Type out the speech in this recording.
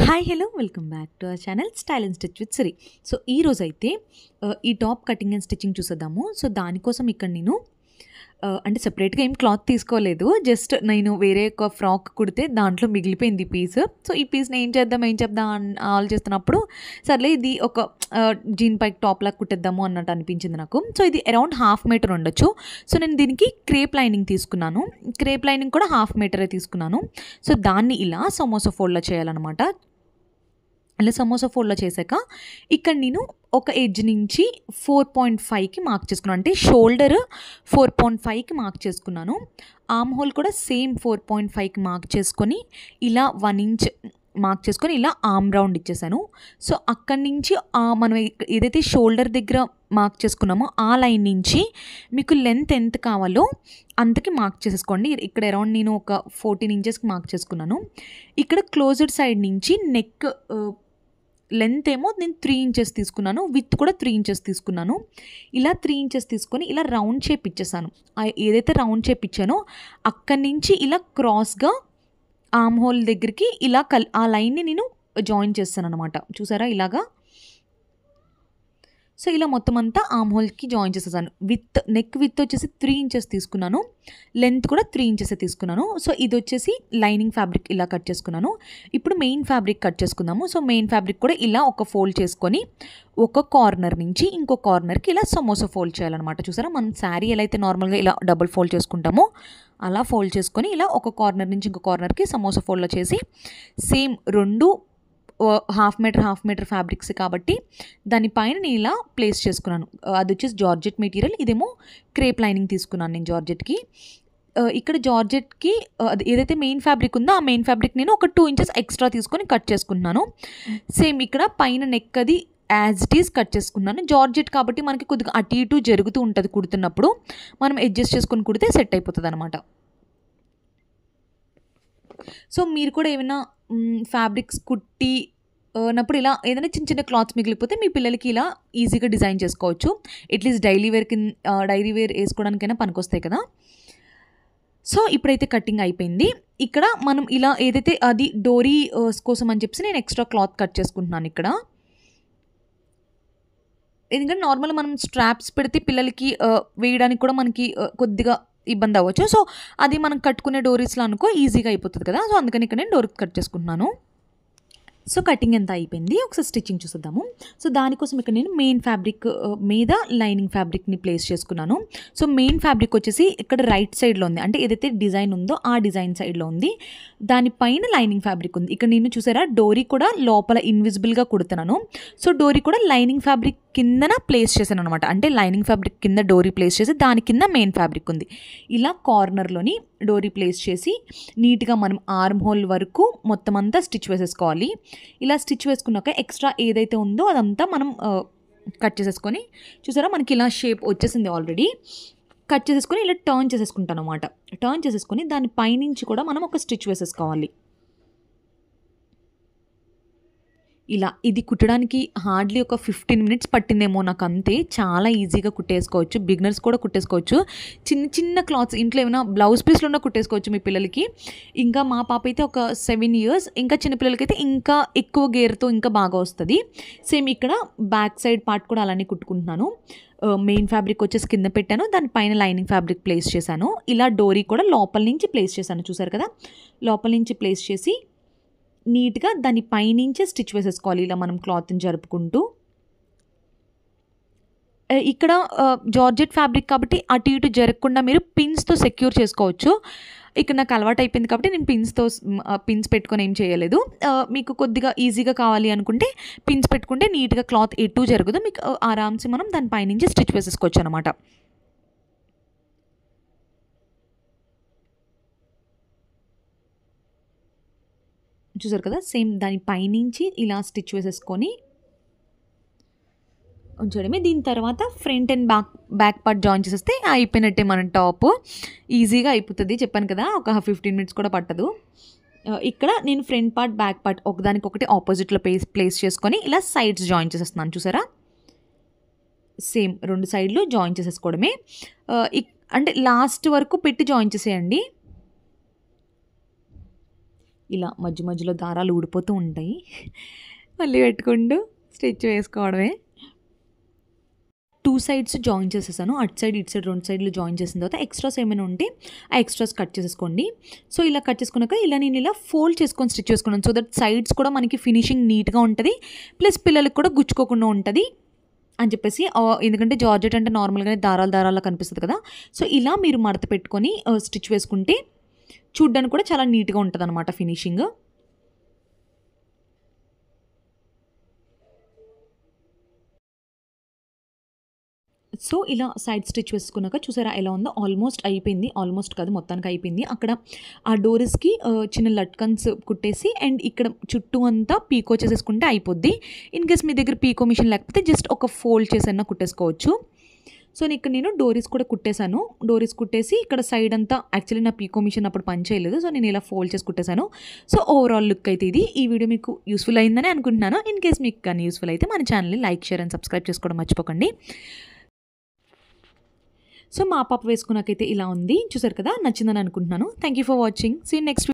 hi hello welcome back to our channel style and stitch with sari so ఈరోజైతే ఈ top cutting and stitching చూసేద్దాము so దానికోసం ఇక్కడ నేను అంటే సపరేట్గా ఏం క్లాత్ తీసుకోలేదు జస్ట్ నేను వేరే ఒక ఫ్రాక్ కుడితే దాంట్లో మిగిలిపోయింది పీస్ సో ఈ పీస్ నేను ఏం చేద్దాం ఏం చేద్దాం ఆలోచిస్తున్నప్పుడు సర్లే ఇది ఒక జీన్ పైక్ టాప్ లాగా కుట్టేద్దాము అన్నట్టు అనిపించింది నాకు సో ఇది అరౌండ్ హాఫ్ మీటర్ ఉండొచ్చు సో నేను దీనికి క్రేప్ లైనింగ్ తీసుకున్నాను క్రేప్ లైనింగ్ కూడా హాఫ్ మీటరే తీసుకున్నాను సో దాన్ని ఇలా సమోసా ఫోల్డ్లో చేయాలన్నమాట అంటే సమోసా ఫోర్లో చేశాక ఇక్కడ నేను ఒక ఎడ్జ్ నుంచి ఫోర్ పాయింట్ ఫైవ్కి మార్క్ చేసుకున్నాను అంటే షోల్డర్ ఫోర్ పాయింట్ ఫైవ్కి మార్క్ చేసుకున్నాను ఆమ్ హోల్ కూడా సేమ్ ఫోర్ పాయింట్ ఫైవ్కి మార్క్ చేసుకొని ఇలా వన్ ఇంచ్ మార్క్ చేసుకొని ఇలా ఆమ్ రౌండ్ ఇచ్చేసాను సో అక్కడి నుంచి మనం ఏదైతే షోల్డర్ దగ్గర మార్క్ చేసుకున్నామో ఆ లైన్ నుంచి మీకు లెంత్ ఎంత కావాలో అంతకి మార్క్ చేసేసుకోండి ఇక్కడ అరౌండ్ నేను ఒక ఫోర్టీన్ ఇంచెస్కి మార్క్ చేసుకున్నాను ఇక్కడ క్లోజ్డ్ సైడ్ నుంచి నెక్ లెంత్ ఏమో నేను త్రీ ఇంచెస్ తీసుకున్నాను విత్ కూడా త్రీ ఇంచెస్ తీసుకున్నాను ఇలా త్రీ ఇంచెస్ తీసుకొని ఇలా రౌండ్ షేప్ ఇచ్చేసాను ఏదైతే రౌండ్ షేప్ ఇచ్చానో అక్కడి నుంచి ఇలా క్రాస్గా ఆమ్ హోల్ దగ్గరికి ఇలా కల్ ఆ లైన్ని నేను జాయిన్ చేస్తాను అనమాట చూసారా ఇలాగా సో ఇలా మొత్తం అంతా ఆమ్ హోల్కి జాయిన్ చేసేసాను విత్ నెక్ విత్ వచ్చేసి త్రీ ఇంచెస్ తీసుకున్నాను లెంత్ కూడా త్రీ ఇంచెస్ తీసుకున్నాను సో ఇది వచ్చేసి లైనింగ్ ఫ్యాబ్రిక్ ఇలా కట్ చేసుకున్నాను ఇప్పుడు మెయిన్ ఫ్యాబ్రిక్ కట్ చేసుకుందాము సో మెయిన్ ఫ్యాబ్రిక్ కూడా ఇలా ఒక ఫోల్డ్ చేసుకొని ఒక కార్నర్ నుంచి ఇంకో కార్నర్కి ఇలా సమోసా ఫోల్డ్ చేయాలన్నమాట చూసారా మనం శారీ ఎలా అయితే నార్మల్గా ఇలా డబుల్ ఫోల్డ్ చేసుకుంటామో అలా ఫోల్డ్ చేసుకొని ఇలా ఒక కార్నర్ నుంచి ఇంకో కార్నర్కి సమోసా ఫోల్డ్లో చేసి సేమ్ రెండు half metre half metre fabrics కాబట్టి దానిపైన నేను ఇలా ప్లేస్ చేసుకున్నాను అది వచ్చేసి జార్జెట్ మెటీరియల్ ఇదేమో క్రేప్ లైనింగ్ తీసుకున్నాను నేను జార్జెట్కి ఇక్కడ జార్జెట్కి అది ఏదైతే మెయిన్ ఫ్యాబ్రిక్ ఉందో ఆ మెయిన్ ఫ్యాబ్రిక్ నేను ఒక టూ ఇంచెస్ ఎక్స్ట్రా తీసుకొని కట్ చేసుకున్నాను సేమ్ ఇక్కడ పైన నెక్ అది యాజ్ ఇట్ ఈస్ కట్ చేసుకున్నాను జార్జెట్ కాబట్టి మనకి కొద్దిగా అటు ఇటు జరుగుతూ ఉంటుంది కుడుతున్నప్పుడు మనం అడ్జస్ట్ చేసుకొని కుడితే సెట్ అయిపోతుంది అనమాట సో మీరు కూడా ఏమైనా ఫ్యాబ్రిక్స్ కుట్టి ఉన్నప్పుడు ఇలా ఏదైనా చిన్న చిన్న క్లాత్స్ మిగిలిపోతే మీ పిల్లలకి ఇలా ఈజీగా డిజైన్ చేసుకోవచ్చు అట్లీస్ట్ డైలీ వేర్ కింద డైలీ వేర్ వేసుకోవడానికైనా పనికొస్తాయి కదా సో ఇప్పుడైతే కటింగ్ అయిపోయింది ఇక్కడ మనం ఇలా ఏదైతే అది డోరీ కోసం అని చెప్పేసి నేను ఎక్స్ట్రా క్లాత్ కట్ చేసుకుంటున్నాను ఇక్కడ ఎందుకంటే నార్మల్ మనం స్ట్రాప్స్ పెడితే పిల్లలకి వేయడానికి కూడా మనకి కొద్దిగా ఇబ్బంది అవ్వచ్చు సో అది మనం కట్టుకునే డోరీస్లో అనుకో ఈజీగా అయిపోతుంది కదా సో అందుకని ఇక్కడ నేను డోర్ కట్ చేసుకుంటున్నాను సో కటింగ్ ఎంత అయిపోయింది ఒకసారి స్టిచ్చింగ్ చూసేద్దాము సో దానికోసం ఇక్కడ నేను మెయిన్ ఫ్యాబ్రిక్ మీద లైనింగ్ ఫ్యాబ్రిక్ని ప్లేస్ చేసుకున్నాను సో మెయిన్ ఫ్యాబ్రిక్ వచ్చేసి ఇక్కడ రైట్ సైడ్లో ఉంది అంటే ఏదైతే డిజైన్ ఉందో ఆ డిజైన్ సైడ్లో ఉంది దానిపైన లైనింగ్ ఫ్యాబ్రిక్ ఉంది ఇక్కడ నేను చూసారా డోరీ కూడా లోపల ఇన్విజిబుల్గా కుడుతున్నాను సో డోరీ కూడా లైనింగ్ ఫ్యాబ్రిక్ కిందన ప్లేస్ చేశాను అనమాట అంటే లైనింగ్ ఫ్యాబ్రిక్ కింద డోరీ ప్లేస్ చేసి దాని కింద మెయిన్ ఫ్యాబ్రిక్ ఉంది ఇలా కార్నర్లోని డోరీ ప్లేస్ చేసి నీట్గా మనం ఆర్మ్ హోల్ వరకు మొత్తం అంతా స్టిచ్ వేసేసుకోవాలి ఇలా స్టిచ్ వేసుకున్నాక ఎక్స్ట్రా ఏదైతే ఉందో అదంతా మనం కట్ చేసేసుకొని చూసారా మనకి ఇలా షేప్ వచ్చేసింది ఆల్రెడీ కట్ చేసేసుకొని ఇలా టర్న్ చేసేసుకుంటాను అనమాట టర్న్ చేసేసుకొని దాని పైనుంచి కూడా మనం ఒక స్టిచ్ వేసేసుకోవాలి ఇలా ఇది కుట్టడానికి హార్డ్లీ ఒక ఫిఫ్టీన్ మినిట్స్ పట్టిందేమో నాకు అంతే చాలా ఈజీగా కుట్టేసుకోవచ్చు బిగినర్స్ కూడా కుట్టేసుకోవచ్చు చిన్న చిన్న క్లాత్స్ ఇంట్లో ఏమైనా బ్లౌజ్ పీస్లు ఉన్నా కుట్టేసుకోవచ్చు మీ పిల్లలకి ఇంకా మా పాప అయితే ఒక సెవెన్ ఇయర్స్ ఇంకా చిన్నపిల్లలకి అయితే ఇంకా ఎక్కువ గేర్తో ఇంకా బాగా వస్తుంది సేమ్ ఇక్కడ బ్యాక్ సైడ్ పార్ట్ కూడా అలానే కుట్టుకుంటున్నాను మెయిన్ ఫ్యాబ్రిక్ వచ్చేసి కింద పెట్టాను దానిపైన లైనింగ్ ఫ్యాబ్రిక్ ప్లేస్ చేశాను ఇలా డోరీ కూడా లోపల నుంచి ప్లేస్ చేశాను చూసారు కదా లోపల నుంచి ప్లేస్ చేసి నీట్గా దాని పైనుంచే స్టిచ్ వేసేసుకోవాలి ఇలా మనం క్లాత్ని జరుపుకుంటూ ఇక్కడ జార్జెట్ ఫ్యాబ్రిక్ కాబట్టి అటు ఇటు జరగకుండా మీరు పిన్స్తో సెక్యూర్ చేసుకోవచ్చు ఇక్కడ నాకు అలవాటు అయిపోయింది కాబట్టి నేను పిన్స్తో పిన్స్ పెట్టుకొని ఏం చేయలేదు మీకు కొద్దిగా ఈజీగా కావాలి అనుకుంటే పిన్స్ పెట్టుకుంటే నీట్గా క్లాత్ ఎటు జరగదు మీకు ఆరామ్స్ మనం దాని పైనుంచి స్టిచ్ వేసేసుకోవచ్చు అనమాట చూసారు కదా సేమ్ దాని పైనుంచి ఇలా స్టిచ్ వేసేసుకొని ఉంచడమే దీని తర్వాత front and back back part join చేసేస్తే అయిపోయినట్టే మన టాప్ ఈజీగా అయిపోతుంది చెప్పాను కదా ఒక ఫిఫ్టీన్ మినిట్స్ కూడా పట్టదు ఇక్కడ నేను ఫ్రంట్ పార్ట్ బ్యాక్ పార్ట్ ఒకదానికి ఒకటి ఆపోజిట్లో ప్లేస్ ప్లేస్ చేసుకొని ఇలా సైడ్స్ జాయిన్ చేసేస్తున్నాను చూసారా సేమ్ రెండు సైడ్లు జాయిన్ చేసేసుకోవడమే అంటే లాస్ట్ వరకు పెట్టి జాయిన్ చేసేయండి ఇలా మధ్య మధ్యలో దారాలు ఊడిపోతూ ఉంటాయి మళ్ళీ పెట్టుకుంటూ స్టిచ్ వేసుకోవడమే టూ సైడ్స్ జాయిన్ చేసేసాను అటు సైడ్ ఇటు సైడ్ రెండు సైడ్లు జాయిన్ చేసిన తర్వాత ఎక్స్ట్రాస్ ఏమైనా ఉంటే ఆ ఎక్స్ట్రాస్ కట్ చేసేసుకోండి సో ఇలా కట్ చేసుకున్నాక ఇలా నేను ఇలా ఫోల్డ్ చేసుకొని స్టిచ్ చేసుకున్నాను సో దట్ సైడ్స్ కూడా మనకి ఫినిషింగ్ నీట్గా ఉంటుంది ప్లస్ పిల్లలకు కూడా గుచ్చుకోకుండా ఉంటుంది అని చెప్పేసి ఎందుకంటే జార్జెట్ అంటే నార్మల్గానే దారాలు దారాలు కనిపిస్తుంది కదా సో ఇలా మీరు మడత పెట్టుకొని స్టిచ్ వేసుకుంటే చూడ్డానికి కూడా చాలా నీట్గా ఉంటుంది అనమాట ఫినిషింగ్ సో ఇలా సైడ్ స్టిచ్ వేసుకున్నాక చూసారా ఎలా ఉందో ఆల్మోస్ట్ అయిపోయింది ఆల్మోస్ట్ కాదు మొత్తానికి అయిపోయింది అక్కడ ఆ డోరెస్కి చిన్న లట్కన్స్ కుట్టేసి అండ్ ఇక్కడ చుట్టూ అంతా పీకో చేసేసుకుంటే అయిపోద్ది ఇన్ కేస్ మీ దగ్గర పీకో మిషన్ లేకపోతే జస్ట్ ఒక ఫోల్డ్ చేసైనా కుట్టేసుకోవచ్చు సో నేను ఇక్కడ నేను డోరీస్ కూడా కుట్టేశాను డోరీస్ కుట్టేసి ఇక్కడ సైడ్ అంతా యాక్చువల్లీ నా పీకో మిషన్ అప్పుడు పని చేయలేదు సో నేను ఇలా ఫోల్డ్ చేసి కుట్టేశాను సో ఓవరాల్ లుక్ అయితే ఇది ఈ వీడియో మీకు యూస్ఫుల్ అయిందని అనుకుంటున్నాను ఇన్ కేస్ మీకు కానీ యూస్ఫుల్ అయితే మన ఛానల్ని లైక్ షేర్ అండ్ సబ్స్క్రైబ్ చేసుకోవడం మర్చిపోకండి సో మా పాప వేసుకున్నాకైతే ఇలా ఉంది చూసారు కదా నచ్చిందని అనుకుంటున్నాను thank you for watching see next